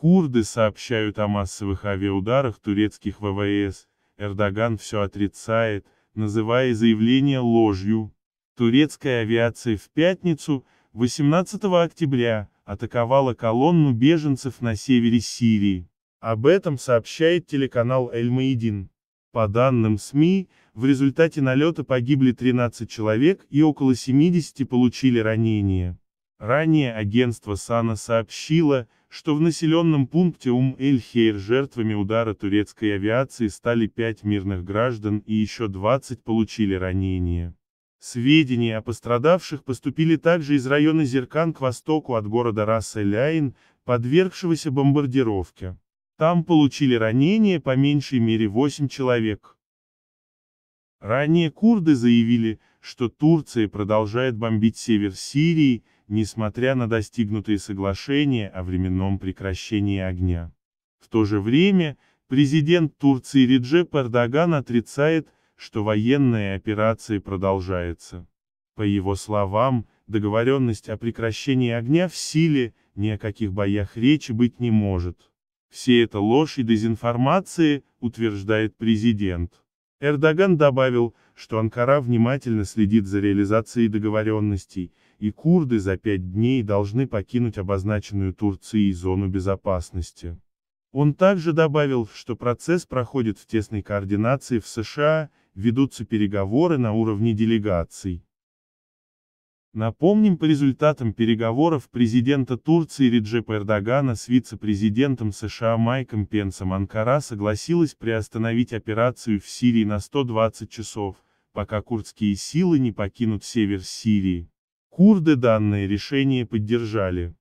Курды сообщают о массовых авиаударах турецких ВВС, Эрдоган все отрицает, называя заявление ложью. Турецкая авиация в пятницу, 18 октября, атаковала колонну беженцев на севере Сирии. Об этом сообщает телеканал Эль-Маидин. По данным СМИ, в результате налета погибли 13 человек и около 70 получили ранения. Ранее агентство САНА сообщило, что в населенном пункте Ум-эль-Хейр жертвами удара турецкой авиации стали пять мирных граждан и еще 20 получили ранения. Сведения о пострадавших поступили также из района Зеркан к востоку от города рас эль подвергшегося бомбардировке. Там получили ранения по меньшей мере 8 человек. Ранее курды заявили, что Турция продолжает бомбить север Сирии, несмотря на достигнутые соглашения о временном прекращении огня. В то же время, президент Турции Реджеп Эрдоган отрицает, что военная операция продолжается. По его словам, договоренность о прекращении огня в силе, ни о каких боях речи быть не может. Все это ложь и дезинформация, утверждает президент. Эрдоган добавил, что Анкара внимательно следит за реализацией договоренностей, и курды за пять дней должны покинуть обозначенную Турцией зону безопасности. Он также добавил, что процесс проходит в тесной координации в США, ведутся переговоры на уровне делегаций. Напомним по результатам переговоров президента Турции Реджепа Эрдогана с вице-президентом США Майком Пенсом Анкара согласилась приостановить операцию в Сирии на 120 часов, пока курдские силы не покинут север Сирии. Курды данное решение поддержали.